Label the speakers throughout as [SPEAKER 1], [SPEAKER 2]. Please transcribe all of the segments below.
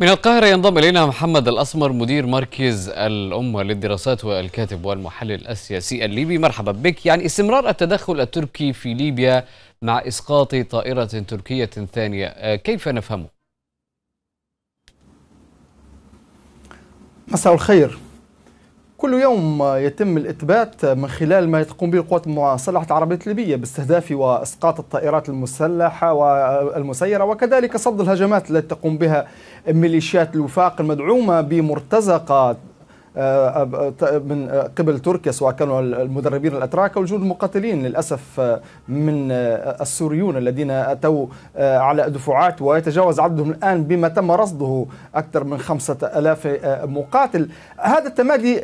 [SPEAKER 1] من القاهرة ينضم إلينا محمد الأسمر مدير مركز الأمة للدراسات والكاتب والمحلل السياسي الليبي مرحبا بك يعني استمرار التدخل التركي في ليبيا مع إسقاط طائرة تركية ثانية آه، كيف نفهمه؟
[SPEAKER 2] مساء الخير اليوم يتم الإثبات من خلال ما تقوم به القوات المسلحة العربية الليبية باستهداف وإسقاط الطائرات المسلحة والمسيرة وكذلك صد الهجمات التي تقوم بها ميليشيات الوفاق المدعومة بمرتزقة آه، آه، من آه، قبل تركيا سواء كانوا المدربين الاتراك او الجنود المقاتلين للاسف من السوريون الذين اتوا على دفعات ويتجاوز عددهم الان بما تم رصده اكثر من خمسة ألاف مقاتل هذا التمادي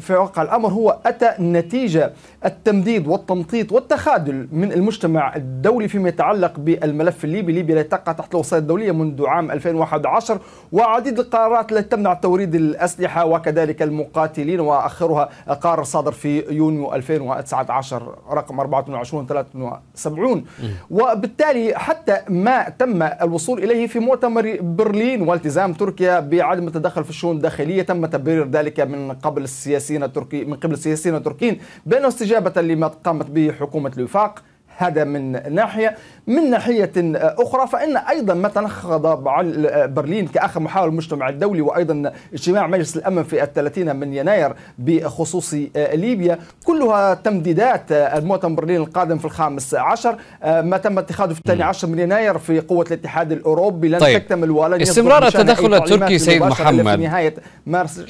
[SPEAKER 2] في واقع الامر هو اتى نتيجه التمديد والتمطيط والتخاذل من المجتمع الدولي فيما يتعلق بالملف الليبي، ليبيا لا تقع تحت الوصايه الدوليه منذ عام 2011 وعديد القرارات التي تمنع توريد الاسلحه وكذلك ذلك المقاتلين وآخرها قرار صادر في يونيو 2019 رقم 24 73 وبالتالي حتى ما تم الوصول إليه في مؤتمر برلين والتزام تركيا بعدم التدخل في الشؤون الداخلية تم تبرير ذلك من قبل السياسيين التركي من قبل السياسيين التركيين بأنه استجابة لما قامت به حكومة الوفاق هذا من ناحية من ناحية أخرى فإن أيضا ما تنخض برلين كآخر محاور المجتمع الدولي وأيضا اجتماع مجلس الأمن في الثلاثين من يناير بخصوص آه، ليبيا كلها تمديدات آه، المؤتمر برلين القادم في الخامس عشر آه، ما تم اتخاذه في الثاني عشر من يناير في قوة الاتحاد الأوروبي لن طيب. تكتمل ولن استمرار التدخل التركي سيد محمد في نهاية مارس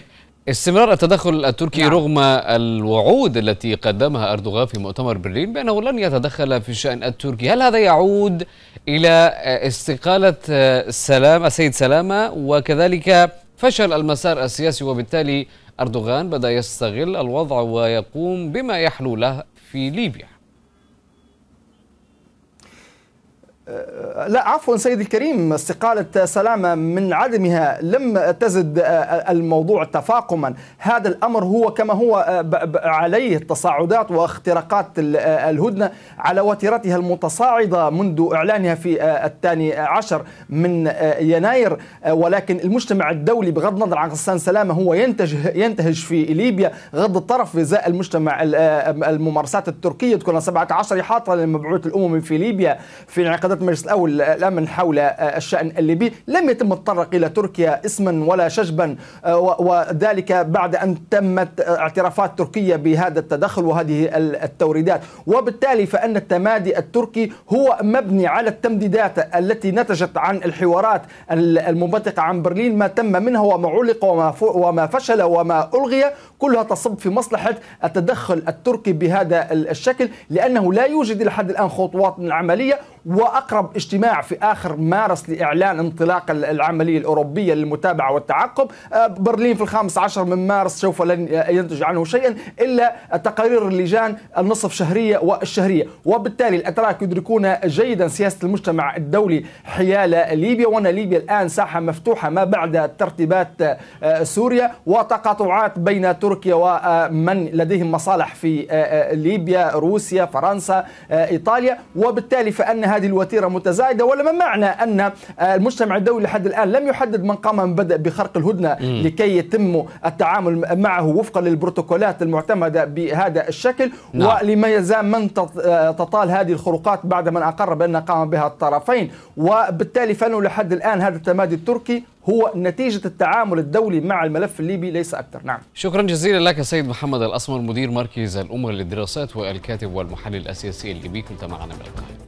[SPEAKER 1] استمرار التدخل التركي نعم. رغم الوعود التي قدمها أردوغان في مؤتمر برلين بأنه لن يتدخل في الشأن التركي هل هذا يعود إلى استقالة سلام السيد سلامة وكذلك فشل المسار السياسي وبالتالي أردوغان بدأ يستغل الوضع ويقوم بما يحلو له في ليبيا
[SPEAKER 2] لا عفوا سيدي الكريم استقالة سلامة من عدمها لم تزد آه، آه، الموضوع تفاقما هذا الأمر هو كما هو آه، عليه التصاعدات واختراقات الهدنة على وتيرتها المتصاعدة منذ إعلانها في الثاني عشر من يناير ولكن المجتمع الدولي بغض النظر عن غسان سلامة هو ينتج ينتهج في ليبيا غض الطرف زاء المجتمع الممارسات التركية تكون 17 حاطة للمبعوث الأممي في ليبيا في انعقادات فترة مجلس الأول الأمن حول آه، الشأن الليبي لم يتم التطرق إلى تركيا اسما ولا شجبا آه، وذلك بعد أن تمت آه، اعترافات تركيا بهذا التدخل وهذه التوريدات وبالتالي فأن التمادي التركي هو مبني على التمديدات التي نتجت عن الحوارات المنبثقة عن برلين ما تم منها وما علق وما, وما فشل وما ألغي كلها تصب في مصلحة التدخل التركي بهذا الشكل لأنه لا يوجد لحد الآن خطوات عملية واقرب اجتماع في اخر مارس لاعلان انطلاق العمليه الاوروبيه للمتابعه والتعقب آه، برلين في الخامس عشر من مارس سوف لن ينتج عنه شيئا الا تقارير اللجان النصف شهريه والشهريه وبالتالي الاتراك يدركون جيدا سياسه المجتمع الدولي حيال ليبيا وان ليبيا الان ساحه مفتوحه ما بعد ترتيبات آه، سوريا وتقاطعات بين تركيا ومن لديهم مصالح في آه، ليبيا روسيا فرنسا ايطاليا وبالتالي فانها هذه الوتيره متزايده ولا ما معنى ان آه، المجتمع الدولي لحد الان لم يحدد من قام من بدا بخرق الهدنه م. لكي يتم التعامل معه وفقا للبروتوكولات المعتمده بهذا الشكل نعم. ولما يزال من آه، تطال هذه الخروقات بعد من اقر بان قام بها الطرفين وبالتالي فانه لحد الان هذا التمادي التركي هو نتيجة التعامل الدولي مع الملف الليبي ليس أكثر نعم
[SPEAKER 1] شكرا جزيلا لك سيد محمد الأسمر مدير مركز الأمة للدراسات والكاتب والمحلل السياسي الليبي كنت معنا من القاهرة